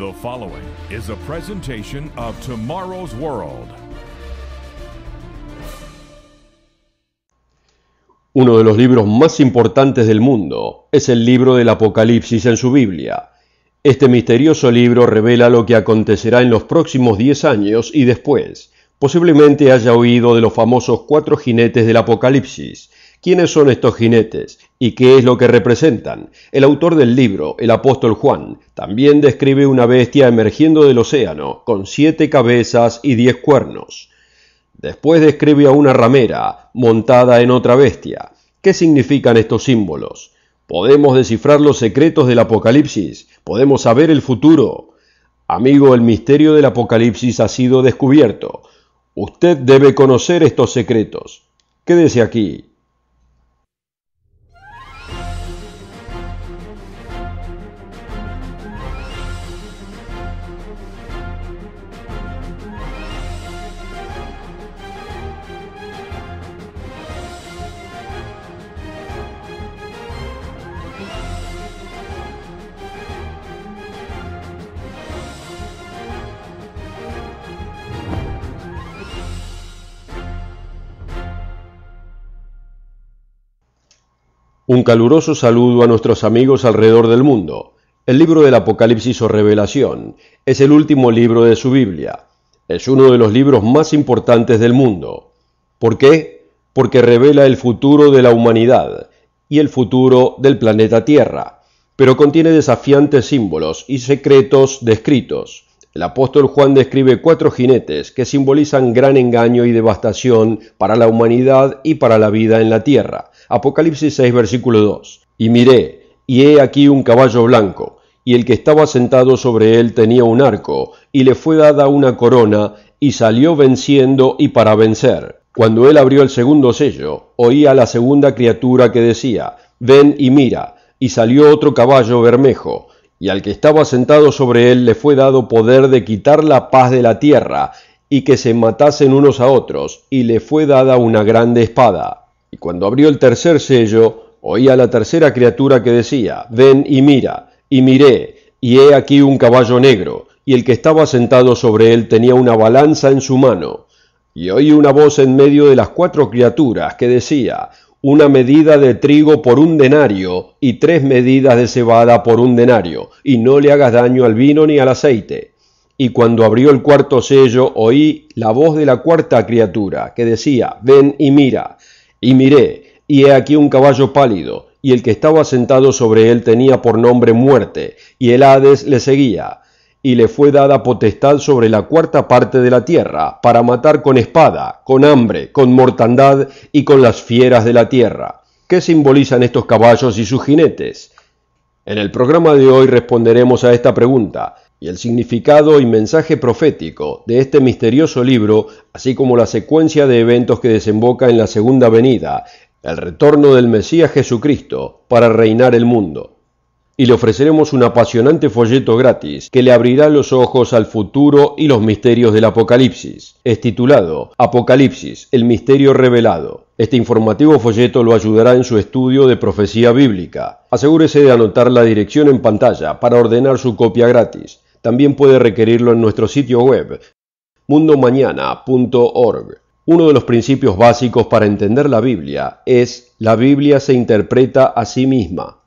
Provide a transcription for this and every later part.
The following is a presentation of Tomorrow's World. Uno de los libros más importantes del mundo es el libro del Apocalipsis en su Biblia. Este misterioso libro revela lo que acontecerá en los próximos 10 años y después. Posiblemente haya oído de los famosos cuatro jinetes del Apocalipsis, ¿Quiénes son estos jinetes y qué es lo que representan? El autor del libro, el apóstol Juan, también describe una bestia emergiendo del océano, con siete cabezas y diez cuernos. Después describe a una ramera montada en otra bestia. ¿Qué significan estos símbolos? Podemos descifrar los secretos del Apocalipsis, podemos saber el futuro. Amigo, el misterio del Apocalipsis ha sido descubierto. Usted debe conocer estos secretos. Quédese aquí, Un caluroso saludo a nuestros amigos alrededor del mundo. El libro del Apocalipsis o Revelación es el último libro de su Biblia. Es uno de los libros más importantes del mundo. ¿Por qué? Porque revela el futuro de la humanidad y el futuro del planeta Tierra, pero contiene desafiantes símbolos y secretos descritos. El apóstol Juan describe cuatro jinetes que simbolizan gran engaño y devastación para la humanidad y para la vida en la Tierra. Apocalipsis 6, versículo 2. Y miré, y he aquí un caballo blanco, y el que estaba sentado sobre él tenía un arco, y le fue dada una corona, y salió venciendo y para vencer. Cuando él abrió el segundo sello, oí a la segunda criatura que decía, Ven y mira, y salió otro caballo bermejo, y al que estaba sentado sobre él le fue dado poder de quitar la paz de la tierra, y que se matasen unos a otros, y le fue dada una grande espada y cuando abrió el tercer sello, oí a la tercera criatura que decía, ven y mira, y miré, y he aquí un caballo negro, y el que estaba sentado sobre él tenía una balanza en su mano. Y oí una voz en medio de las cuatro criaturas que decía, una medida de trigo por un denario y tres medidas de cebada por un denario, y no le hagas daño al vino ni al aceite. Y cuando abrió el cuarto sello oí la voz de la cuarta criatura, que decía, ven y mira, y miré, y he aquí un caballo pálido, y el que estaba sentado sobre él tenía por nombre muerte, y el Hades le seguía, y le fue dada potestad sobre la cuarta parte de la tierra, para matar con espada, con hambre, con mortandad y con las fieras de la tierra. ¿Qué simbolizan estos caballos y sus jinetes? En el programa de hoy responderemos a esta pregunta y el significado y mensaje profético de este misterioso libro, así como la secuencia de eventos que desemboca en la segunda venida, el retorno del Mesías Jesucristo para reinar el mundo. Y le ofreceremos un apasionante folleto gratis que le abrirá los ojos al futuro y los misterios del Apocalipsis. Es titulado Apocalipsis, el misterio revelado. Este informativo folleto lo ayudará en su estudio de profecía bíblica. Asegúrese de anotar la dirección en pantalla para ordenar su copia gratis. También puede requerirlo en nuestro sitio web mundomañana.org. Uno de los principios básicos para entender la Biblia es la Biblia se interpreta a sí misma.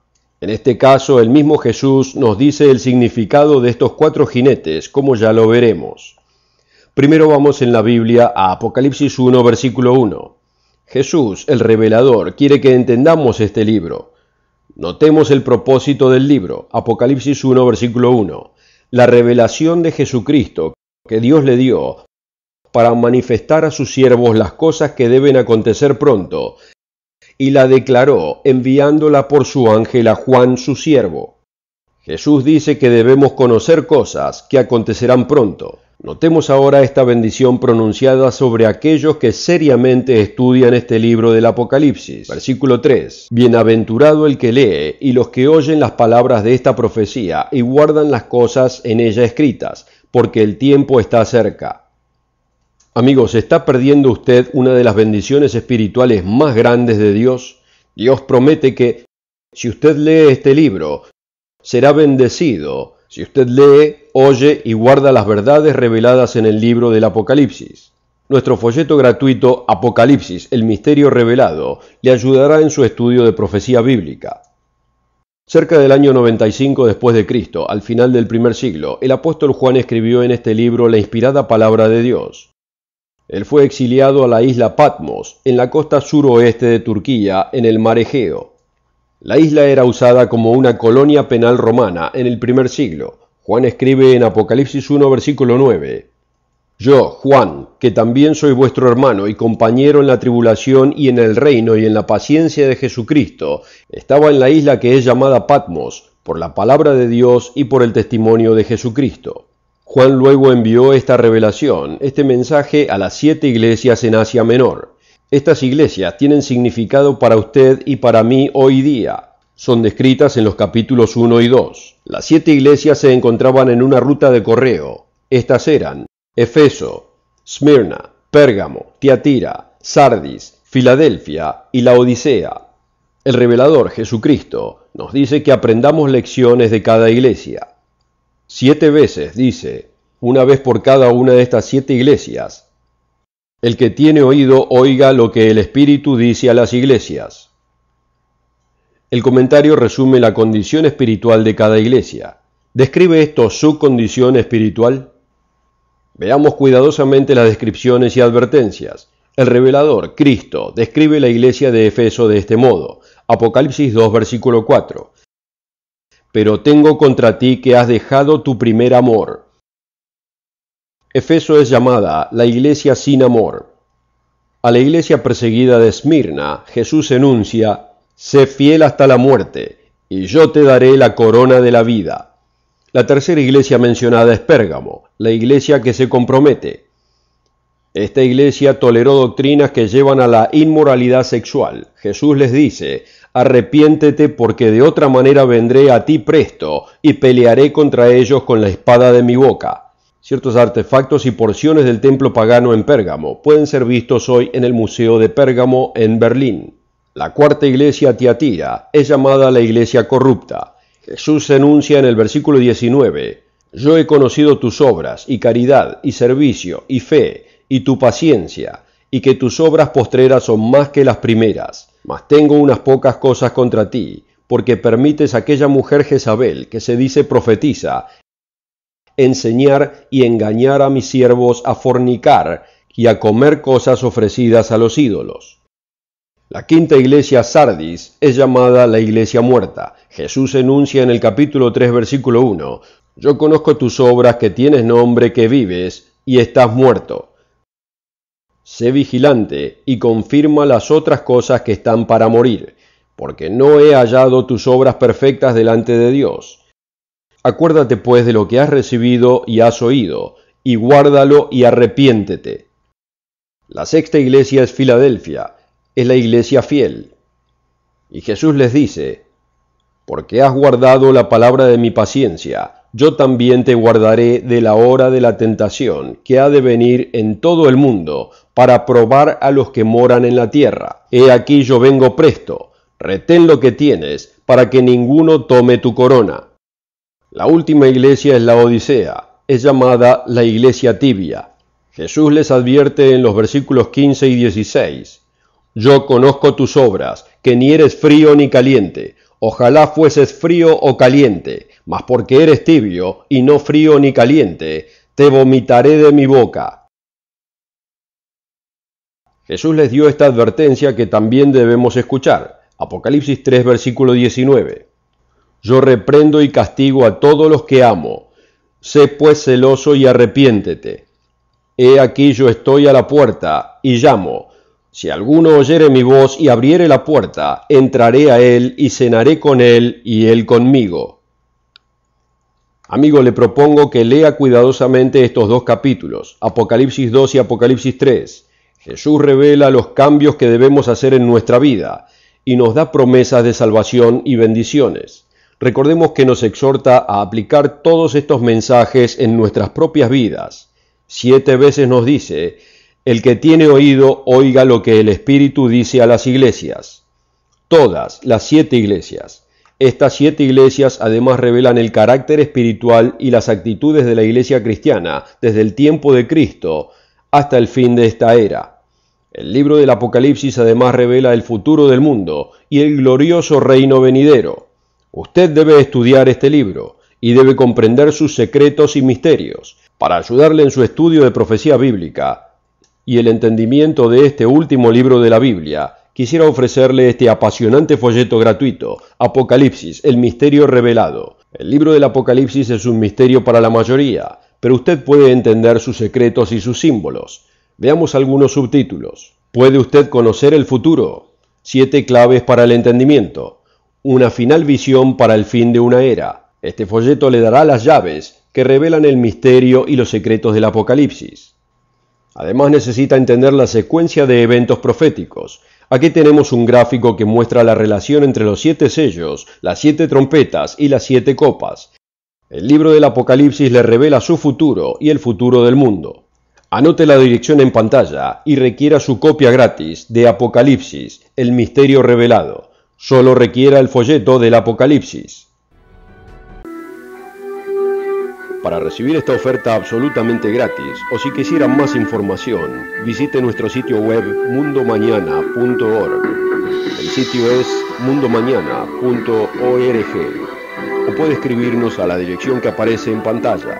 En este caso, el mismo Jesús nos dice el significado de estos cuatro jinetes, como ya lo veremos. Primero vamos en la Biblia a Apocalipsis 1, versículo 1. Jesús, el revelador, quiere que entendamos este libro. Notemos el propósito del libro, Apocalipsis 1, versículo 1 la revelación de Jesucristo que Dios le dio para manifestar a sus siervos las cosas que deben acontecer pronto, y la declaró enviándola por su ángel a Juan su siervo. Jesús dice que debemos conocer cosas que acontecerán pronto. Notemos ahora esta bendición pronunciada sobre aquellos que seriamente estudian este libro del Apocalipsis. Versículo 3. Bienaventurado el que lee y los que oyen las palabras de esta profecía y guardan las cosas en ella escritas, porque el tiempo está cerca. Amigos, ¿está perdiendo usted una de las bendiciones espirituales más grandes de Dios? Dios promete que si usted lee este libro, será bendecido. Si usted lee, oye y guarda las verdades reveladas en el libro del Apocalipsis. Nuestro folleto gratuito Apocalipsis, el misterio revelado, le ayudará en su estudio de profecía bíblica. Cerca del año 95 después de Cristo, al final del primer siglo, el apóstol Juan escribió en este libro la inspirada palabra de Dios. Él fue exiliado a la isla Patmos, en la costa suroeste de Turquía, en el mar Egeo. La isla era usada como una colonia penal romana en el primer siglo, Juan escribe en Apocalipsis 1, versículo 9. Yo, Juan, que también soy vuestro hermano y compañero en la tribulación y en el reino y en la paciencia de Jesucristo, estaba en la isla que es llamada Patmos, por la palabra de Dios y por el testimonio de Jesucristo. Juan luego envió esta revelación, este mensaje, a las siete iglesias en Asia Menor. Estas iglesias tienen significado para usted y para mí hoy día. Son descritas en los capítulos 1 y 2. Las siete iglesias se encontraban en una ruta de correo. Estas eran Efeso, Smyrna, Pérgamo, Tiatira, Sardis, Filadelfia y Laodicea. El revelador Jesucristo nos dice que aprendamos lecciones de cada iglesia. Siete veces dice, una vez por cada una de estas siete iglesias. El que tiene oído oiga lo que el Espíritu dice a las iglesias. El comentario resume la condición espiritual de cada iglesia. ¿Describe esto su condición espiritual? Veamos cuidadosamente las descripciones y advertencias. El revelador, Cristo, describe la iglesia de Efeso de este modo. Apocalipsis 2, versículo 4. Pero tengo contra ti que has dejado tu primer amor. Efeso es llamada la iglesia sin amor. A la iglesia perseguida de Esmirna, Jesús enuncia sé fiel hasta la muerte, y yo te daré la corona de la vida. La tercera iglesia mencionada es Pérgamo, la iglesia que se compromete. Esta iglesia toleró doctrinas que llevan a la inmoralidad sexual. Jesús les dice, arrepiéntete porque de otra manera vendré a ti presto y pelearé contra ellos con la espada de mi boca. Ciertos artefactos y porciones del templo pagano en Pérgamo pueden ser vistos hoy en el Museo de Pérgamo en Berlín. La cuarta iglesia Tiatira es llamada la iglesia corrupta. Jesús enuncia en el versículo 19, Yo he conocido tus obras y caridad y servicio y fe y tu paciencia, y que tus obras postreras son más que las primeras. Mas tengo unas pocas cosas contra ti, porque permites a aquella mujer Jezabel, que se dice profetiza, enseñar y engañar a mis siervos a fornicar y a comer cosas ofrecidas a los ídolos. La quinta iglesia sardis es llamada la iglesia muerta. Jesús enuncia en el capítulo 3 versículo 1, Yo conozco tus obras que tienes nombre que vives y estás muerto. Sé vigilante y confirma las otras cosas que están para morir, porque no he hallado tus obras perfectas delante de Dios. Acuérdate pues de lo que has recibido y has oído, y guárdalo y arrepiéntete. La sexta iglesia es Filadelfia, es la iglesia fiel. Y Jesús les dice, porque has guardado la palabra de mi paciencia, yo también te guardaré de la hora de la tentación que ha de venir en todo el mundo para probar a los que moran en la tierra. He aquí yo vengo presto, retén lo que tienes para que ninguno tome tu corona. La última iglesia es la Odisea, es llamada la iglesia tibia. Jesús les advierte en los versículos 15 y 16, yo conozco tus obras, que ni eres frío ni caliente. Ojalá fueses frío o caliente, mas porque eres tibio y no frío ni caliente, te vomitaré de mi boca. Jesús les dio esta advertencia que también debemos escuchar. Apocalipsis 3, versículo 19. Yo reprendo y castigo a todos los que amo. Sé pues celoso y arrepiéntete. He aquí yo estoy a la puerta y llamo. Si alguno oyere mi voz y abriere la puerta, entraré a él y cenaré con él y él conmigo. Amigo, le propongo que lea cuidadosamente estos dos capítulos, Apocalipsis 2 y Apocalipsis 3. Jesús revela los cambios que debemos hacer en nuestra vida y nos da promesas de salvación y bendiciones. Recordemos que nos exhorta a aplicar todos estos mensajes en nuestras propias vidas. Siete veces nos dice, el que tiene oído, oiga lo que el Espíritu dice a las iglesias. Todas las siete iglesias. Estas siete iglesias además revelan el carácter espiritual y las actitudes de la iglesia cristiana desde el tiempo de Cristo hasta el fin de esta era. El libro del Apocalipsis además revela el futuro del mundo y el glorioso reino venidero. Usted debe estudiar este libro y debe comprender sus secretos y misterios para ayudarle en su estudio de profecía bíblica y el entendimiento de este último libro de la Biblia, quisiera ofrecerle este apasionante folleto gratuito, Apocalipsis, el misterio revelado. El libro del Apocalipsis es un misterio para la mayoría, pero usted puede entender sus secretos y sus símbolos. Veamos algunos subtítulos. ¿Puede usted conocer el futuro? Siete claves para el entendimiento. Una final visión para el fin de una era. Este folleto le dará las llaves que revelan el misterio y los secretos del Apocalipsis. Además necesita entender la secuencia de eventos proféticos. Aquí tenemos un gráfico que muestra la relación entre los siete sellos, las siete trompetas y las siete copas. El libro del Apocalipsis le revela su futuro y el futuro del mundo. Anote la dirección en pantalla y requiera su copia gratis de Apocalipsis, el misterio revelado. Solo requiera el folleto del Apocalipsis. Para recibir esta oferta absolutamente gratis o si quisieran más información, visite nuestro sitio web mundomañana.org. El sitio es mundomañana.org o puede escribirnos a la dirección que aparece en pantalla.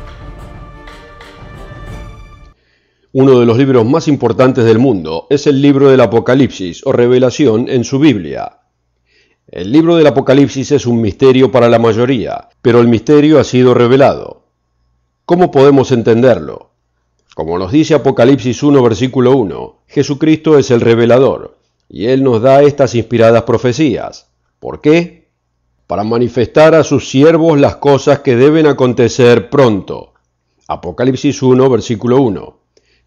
Uno de los libros más importantes del mundo es el libro del Apocalipsis o Revelación en su Biblia. El libro del Apocalipsis es un misterio para la mayoría, pero el misterio ha sido revelado. ¿Cómo podemos entenderlo? Como nos dice Apocalipsis 1, versículo 1, Jesucristo es el revelador, y Él nos da estas inspiradas profecías. ¿Por qué? Para manifestar a sus siervos las cosas que deben acontecer pronto. Apocalipsis 1, versículo 1.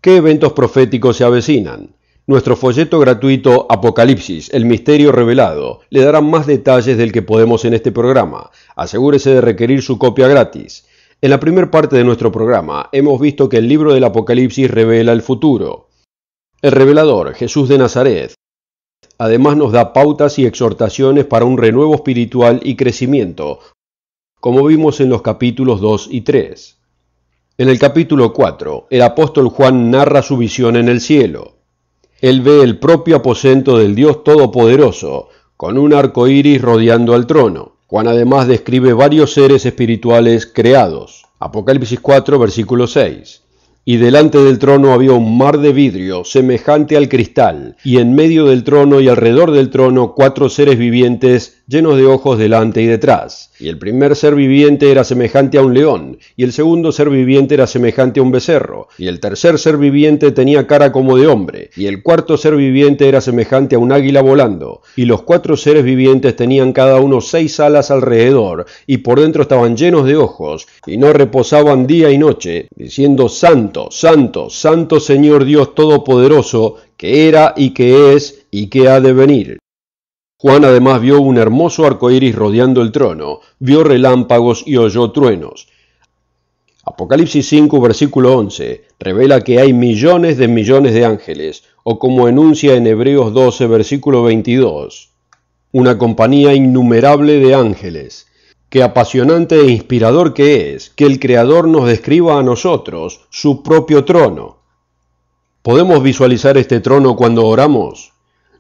¿Qué eventos proféticos se avecinan? Nuestro folleto gratuito Apocalipsis, el misterio revelado, le dará más detalles del que podemos en este programa. Asegúrese de requerir su copia gratis. En la primera parte de nuestro programa hemos visto que el libro del Apocalipsis revela el futuro. El revelador, Jesús de Nazaret, además nos da pautas y exhortaciones para un renuevo espiritual y crecimiento, como vimos en los capítulos 2 y 3. En el capítulo 4, el apóstol Juan narra su visión en el cielo. Él ve el propio aposento del Dios Todopoderoso, con un arco iris rodeando al trono. Juan además describe varios seres espirituales creados. Apocalipsis 4, versículo 6. Y delante del trono había un mar de vidrio, semejante al cristal, y en medio del trono y alrededor del trono cuatro seres vivientes llenos de ojos delante y detrás. Y el primer ser viviente era semejante a un león, y el segundo ser viviente era semejante a un becerro, y el tercer ser viviente tenía cara como de hombre, y el cuarto ser viviente era semejante a un águila volando, y los cuatro seres vivientes tenían cada uno seis alas alrededor, y por dentro estaban llenos de ojos, y no reposaban día y noche, diciendo, Santo, Santo, Santo Señor Dios Todopoderoso, que era y que es y que ha de venir. Juan además vio un hermoso arco iris rodeando el trono, vio relámpagos y oyó truenos. Apocalipsis 5, versículo 11, revela que hay millones de millones de ángeles, o como enuncia en Hebreos 12, versículo 22, una compañía innumerable de ángeles. Qué apasionante e inspirador que es que el Creador nos describa a nosotros su propio trono. ¿Podemos visualizar este trono cuando oramos?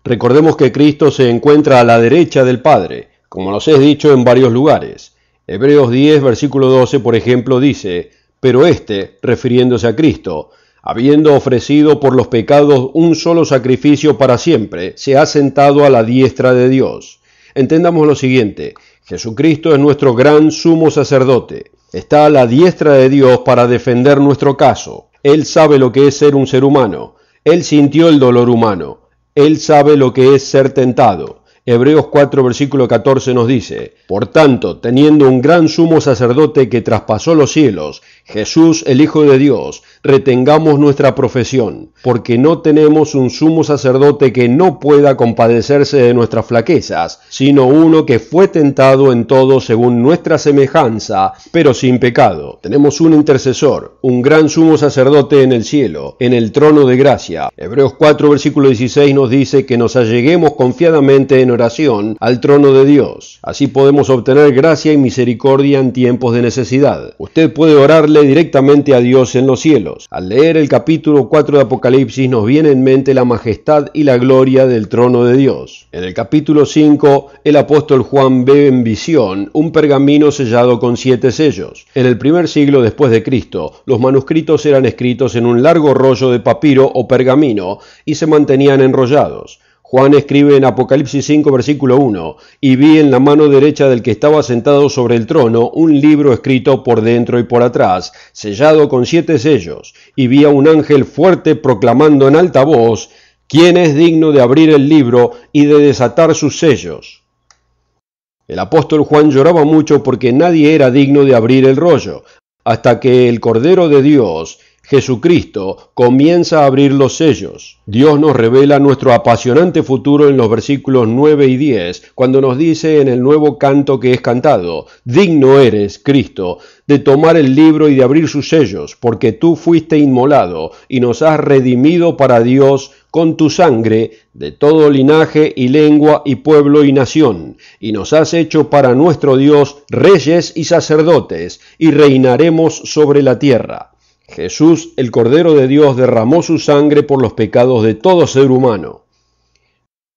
Recordemos que Cristo se encuentra a la derecha del Padre, como nos es dicho en varios lugares. Hebreos 10, versículo 12, por ejemplo, dice, pero éste, refiriéndose a Cristo, habiendo ofrecido por los pecados un solo sacrificio para siempre, se ha sentado a la diestra de Dios. Entendamos lo siguiente, Jesucristo es nuestro gran sumo sacerdote, está a la diestra de Dios para defender nuestro caso. Él sabe lo que es ser un ser humano, Él sintió el dolor humano, él sabe lo que es ser tentado. Hebreos 4, versículo 14 nos dice, Por tanto, teniendo un gran sumo sacerdote que traspasó los cielos, Jesús el Hijo de Dios, retengamos nuestra profesión, porque no tenemos un sumo sacerdote que no pueda compadecerse de nuestras flaquezas, sino uno que fue tentado en todo según nuestra semejanza, pero sin pecado. Tenemos un intercesor, un gran sumo sacerdote en el cielo, en el trono de gracia. Hebreos 4, versículo 16 nos dice que nos alleguemos confiadamente en oración al trono de Dios. Así podemos obtener gracia y misericordia en tiempos de necesidad. Usted puede orarle directamente a Dios en los cielos al leer el capítulo 4 de Apocalipsis nos viene en mente la majestad y la gloria del trono de Dios. En el capítulo 5, el apóstol Juan ve en visión un pergamino sellado con siete sellos. En el primer siglo después de Cristo, los manuscritos eran escritos en un largo rollo de papiro o pergamino y se mantenían enrollados. Juan escribe en Apocalipsis 5, versículo 1, y vi en la mano derecha del que estaba sentado sobre el trono un libro escrito por dentro y por atrás, sellado con siete sellos, y vi a un ángel fuerte proclamando en alta voz, ¿quién es digno de abrir el libro y de desatar sus sellos? El apóstol Juan lloraba mucho porque nadie era digno de abrir el rollo, hasta que el Cordero de Dios, Jesucristo comienza a abrir los sellos. Dios nos revela nuestro apasionante futuro en los versículos 9 y 10, cuando nos dice en el nuevo canto que es cantado, Digno eres, Cristo, de tomar el libro y de abrir sus sellos, porque tú fuiste inmolado y nos has redimido para Dios con tu sangre de todo linaje y lengua y pueblo y nación, y nos has hecho para nuestro Dios reyes y sacerdotes, y reinaremos sobre la tierra. Jesús, el Cordero de Dios, derramó su sangre por los pecados de todo ser humano.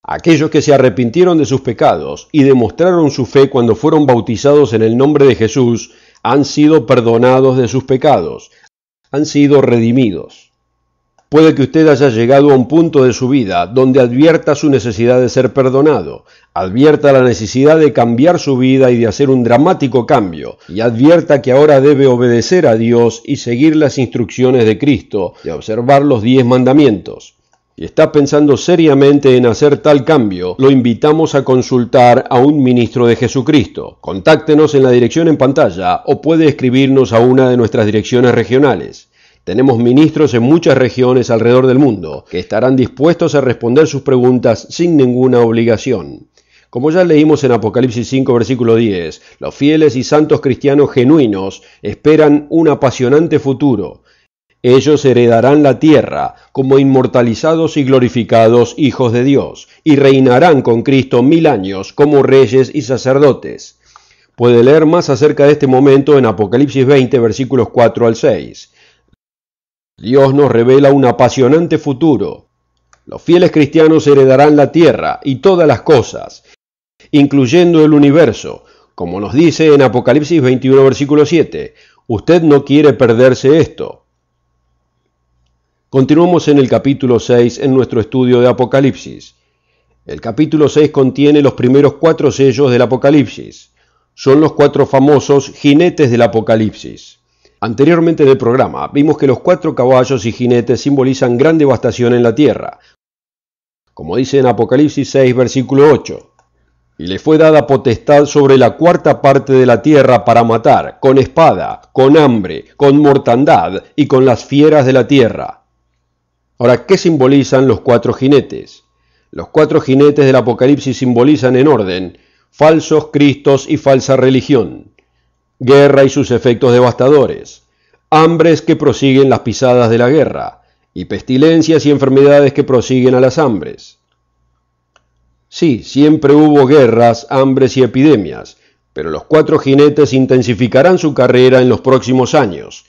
Aquellos que se arrepintieron de sus pecados y demostraron su fe cuando fueron bautizados en el nombre de Jesús han sido perdonados de sus pecados, han sido redimidos. Puede que usted haya llegado a un punto de su vida donde advierta su necesidad de ser perdonado, advierta la necesidad de cambiar su vida y de hacer un dramático cambio, y advierta que ahora debe obedecer a Dios y seguir las instrucciones de Cristo y observar los diez mandamientos. Y está pensando seriamente en hacer tal cambio, lo invitamos a consultar a un ministro de Jesucristo. Contáctenos en la dirección en pantalla o puede escribirnos a una de nuestras direcciones regionales. Tenemos ministros en muchas regiones alrededor del mundo que estarán dispuestos a responder sus preguntas sin ninguna obligación. Como ya leímos en Apocalipsis 5, versículo 10, los fieles y santos cristianos genuinos esperan un apasionante futuro. Ellos heredarán la tierra como inmortalizados y glorificados hijos de Dios, y reinarán con Cristo mil años como reyes y sacerdotes. Puede leer más acerca de este momento en Apocalipsis 20, versículos 4 al 6. Dios nos revela un apasionante futuro. Los fieles cristianos heredarán la tierra y todas las cosas, incluyendo el universo, como nos dice en Apocalipsis 21, versículo 7. Usted no quiere perderse esto. Continuamos en el capítulo 6 en nuestro estudio de Apocalipsis. El capítulo 6 contiene los primeros cuatro sellos del Apocalipsis. Son los cuatro famosos jinetes del Apocalipsis. Anteriormente del programa vimos que los cuatro caballos y jinetes simbolizan gran devastación en la tierra, como dice en Apocalipsis 6, versículo 8. Y le fue dada potestad sobre la cuarta parte de la tierra para matar, con espada, con hambre, con mortandad y con las fieras de la tierra. Ahora, ¿qué simbolizan los cuatro jinetes? Los cuatro jinetes del Apocalipsis simbolizan en orden falsos cristos y falsa religión guerra y sus efectos devastadores, hambres que prosiguen las pisadas de la guerra, y pestilencias y enfermedades que prosiguen a las hambres. Sí, siempre hubo guerras, hambres y epidemias, pero los cuatro jinetes intensificarán su carrera en los próximos años,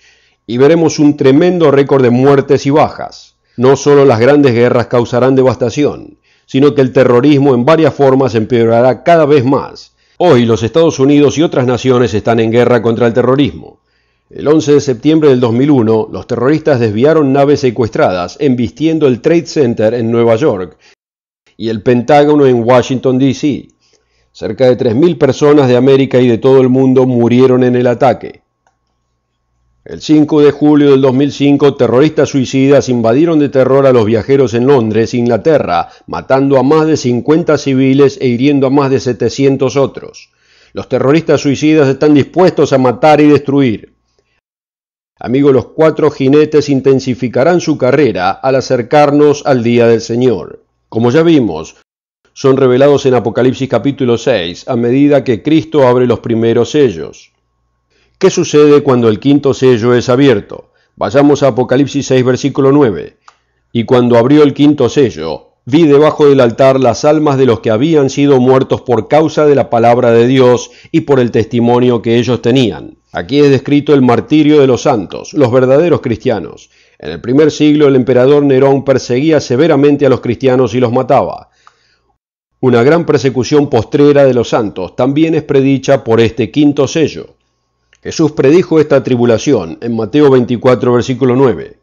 y veremos un tremendo récord de muertes y bajas. No solo las grandes guerras causarán devastación, sino que el terrorismo en varias formas empeorará cada vez más, Hoy los Estados Unidos y otras naciones están en guerra contra el terrorismo. El 11 de septiembre del 2001, los terroristas desviaron naves secuestradas, embistiendo el Trade Center en Nueva York y el Pentágono en Washington, D.C. Cerca de 3.000 personas de América y de todo el mundo murieron en el ataque. El 5 de julio del 2005, terroristas suicidas invadieron de terror a los viajeros en Londres, Inglaterra, matando a más de 50 civiles e hiriendo a más de 700 otros. Los terroristas suicidas están dispuestos a matar y destruir. Amigos, los cuatro jinetes intensificarán su carrera al acercarnos al día del Señor. Como ya vimos, son revelados en Apocalipsis capítulo 6 a medida que Cristo abre los primeros sellos. ¿Qué sucede cuando el quinto sello es abierto? Vayamos a Apocalipsis 6, versículo 9. Y cuando abrió el quinto sello, vi debajo del altar las almas de los que habían sido muertos por causa de la palabra de Dios y por el testimonio que ellos tenían. Aquí es descrito el martirio de los santos, los verdaderos cristianos. En el primer siglo el emperador Nerón perseguía severamente a los cristianos y los mataba. Una gran persecución postrera de los santos también es predicha por este quinto sello. Jesús predijo esta tribulación en Mateo 24, versículo 9.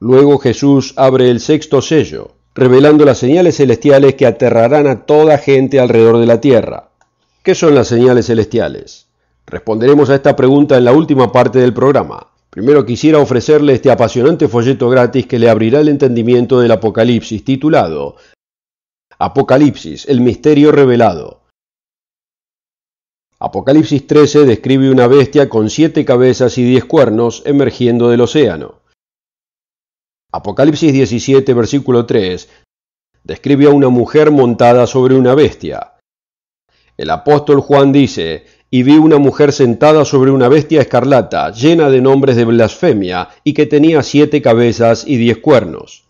Luego Jesús abre el sexto sello, revelando las señales celestiales que aterrarán a toda gente alrededor de la tierra. ¿Qué son las señales celestiales? Responderemos a esta pregunta en la última parte del programa. Primero quisiera ofrecerle este apasionante folleto gratis que le abrirá el entendimiento del Apocalipsis titulado Apocalipsis, el misterio revelado Apocalipsis 13 describe una bestia con siete cabezas y diez cuernos emergiendo del océano. Apocalipsis 17, versículo 3, describe a una mujer montada sobre una bestia. El apóstol Juan dice, y vi una mujer sentada sobre una bestia escarlata, llena de nombres de blasfemia, y que tenía siete cabezas y diez cuernos.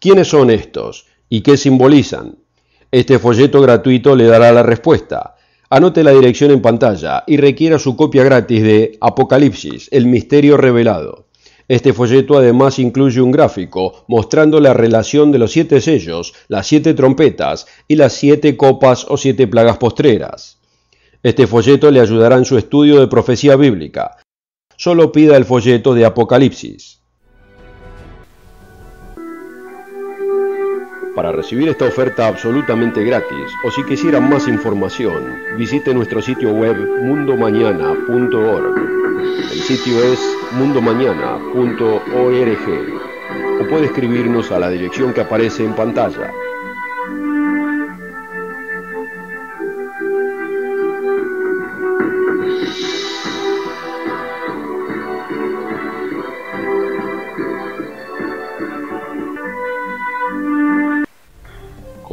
¿Quiénes son estos? ¿Y qué simbolizan? Este folleto gratuito le dará la respuesta. Anote la dirección en pantalla y requiera su copia gratis de Apocalipsis, el misterio revelado. Este folleto además incluye un gráfico mostrando la relación de los siete sellos, las siete trompetas y las siete copas o siete plagas postreras. Este folleto le ayudará en su estudio de profecía bíblica. Solo pida el folleto de Apocalipsis. Para recibir esta oferta absolutamente gratis o si quisieran más información, visite nuestro sitio web mundomañana.org. El sitio es mundomañana.org o puede escribirnos a la dirección que aparece en pantalla.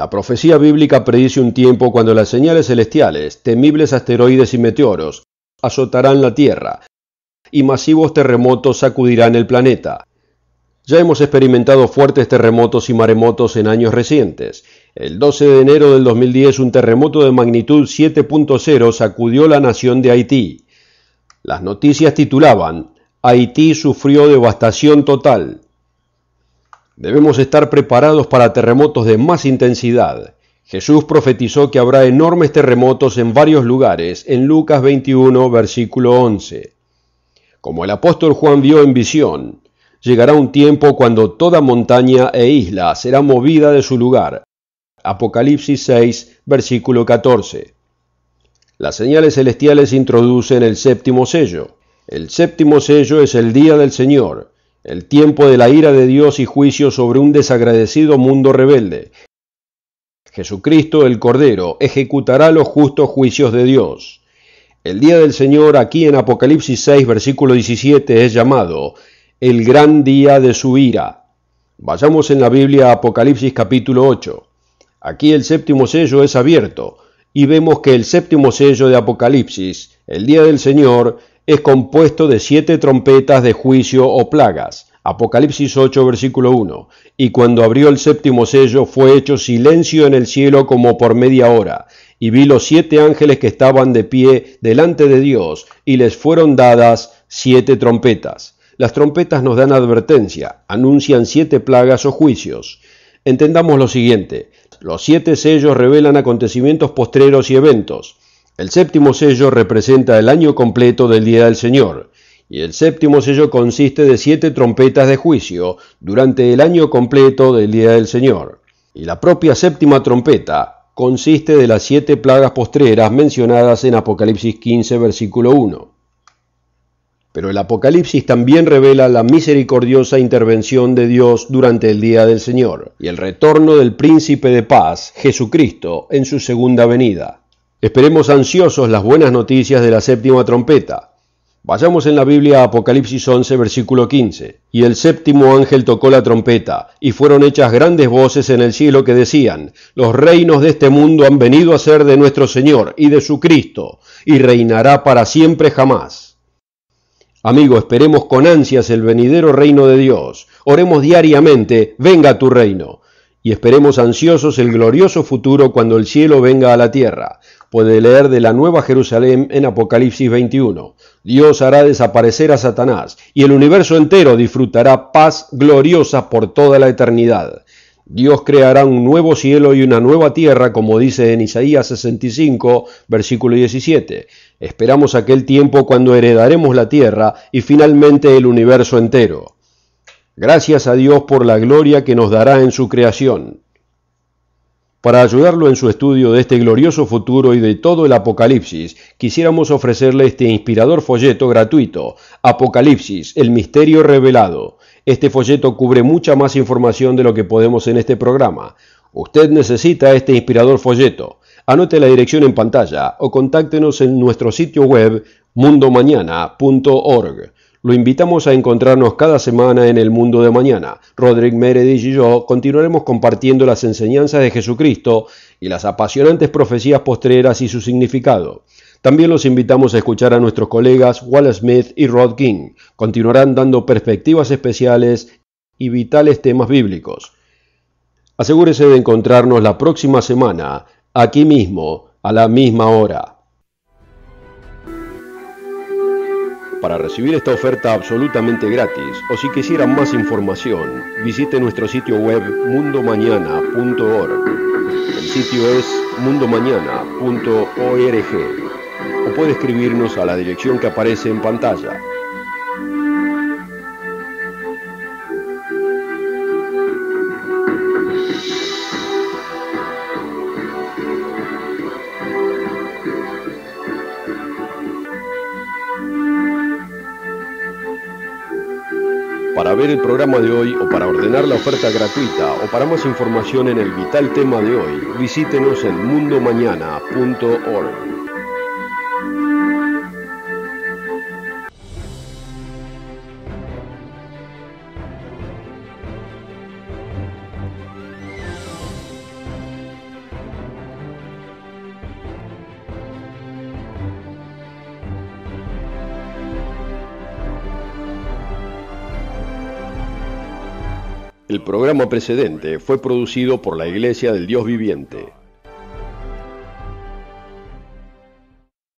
La profecía bíblica predice un tiempo cuando las señales celestiales, temibles asteroides y meteoros, azotarán la Tierra, y masivos terremotos sacudirán el planeta. Ya hemos experimentado fuertes terremotos y maremotos en años recientes. El 12 de enero del 2010 un terremoto de magnitud 7.0 sacudió la nación de Haití. Las noticias titulaban Haití sufrió devastación total. Debemos estar preparados para terremotos de más intensidad. Jesús profetizó que habrá enormes terremotos en varios lugares en Lucas 21, versículo 11. Como el apóstol Juan vio en visión, llegará un tiempo cuando toda montaña e isla será movida de su lugar. Apocalipsis 6, versículo 14. Las señales celestiales introducen el séptimo sello. El séptimo sello es el día del Señor, el tiempo de la ira de Dios y juicio sobre un desagradecido mundo rebelde. Jesucristo el Cordero ejecutará los justos juicios de Dios. El día del Señor aquí en Apocalipsis 6, versículo 17 es llamado el gran día de su ira. Vayamos en la Biblia Apocalipsis capítulo 8. Aquí el séptimo sello es abierto y vemos que el séptimo sello de Apocalipsis, el día del Señor, es compuesto de siete trompetas de juicio o plagas. Apocalipsis 8, versículo 1. Y cuando abrió el séptimo sello fue hecho silencio en el cielo como por media hora, y vi los siete ángeles que estaban de pie delante de Dios, y les fueron dadas siete trompetas. Las trompetas nos dan advertencia, anuncian siete plagas o juicios. Entendamos lo siguiente, los siete sellos revelan acontecimientos postreros y eventos. El séptimo sello representa el año completo del Día del Señor, y el séptimo sello consiste de siete trompetas de juicio durante el año completo del Día del Señor. Y la propia séptima trompeta consiste de las siete plagas postreras mencionadas en Apocalipsis 15, versículo 1. Pero el Apocalipsis también revela la misericordiosa intervención de Dios durante el día del Señor y el retorno del príncipe de paz, Jesucristo, en su segunda venida. Esperemos ansiosos las buenas noticias de la séptima trompeta. Vayamos en la Biblia Apocalipsis 11, versículo 15. Y el séptimo ángel tocó la trompeta, y fueron hechas grandes voces en el cielo que decían, Los reinos de este mundo han venido a ser de nuestro Señor y de su Cristo, y reinará para siempre jamás. Amigo, esperemos con ansias el venidero reino de Dios. Oremos diariamente, venga tu reino y esperemos ansiosos el glorioso futuro cuando el cielo venga a la tierra puede leer de la Nueva Jerusalén en Apocalipsis 21. Dios hará desaparecer a Satanás y el universo entero disfrutará paz gloriosa por toda la eternidad. Dios creará un nuevo cielo y una nueva tierra, como dice en Isaías 65, versículo 17. Esperamos aquel tiempo cuando heredaremos la tierra y finalmente el universo entero. Gracias a Dios por la gloria que nos dará en su creación. Para ayudarlo en su estudio de este glorioso futuro y de todo el Apocalipsis, quisiéramos ofrecerle este inspirador folleto gratuito, Apocalipsis, el misterio revelado. Este folleto cubre mucha más información de lo que podemos en este programa. Usted necesita este inspirador folleto. Anote la dirección en pantalla o contáctenos en nuestro sitio web mundomañana.org. Lo invitamos a encontrarnos cada semana en el mundo de mañana. Roderick Meredith y yo continuaremos compartiendo las enseñanzas de Jesucristo y las apasionantes profecías postreras y su significado. También los invitamos a escuchar a nuestros colegas Wallace Smith y Rod King. Continuarán dando perspectivas especiales y vitales temas bíblicos. Asegúrese de encontrarnos la próxima semana, aquí mismo, a la misma hora. Para recibir esta oferta absolutamente gratis o si quisieran más información, visite nuestro sitio web mundomañana.org. El sitio es mundomañana.org o puede escribirnos a la dirección que aparece en pantalla. para ver el programa de hoy o para ordenar la oferta gratuita o para más información en el vital tema de hoy, visítenos en mundomañana.org. programa precedente fue producido por la Iglesia del Dios Viviente.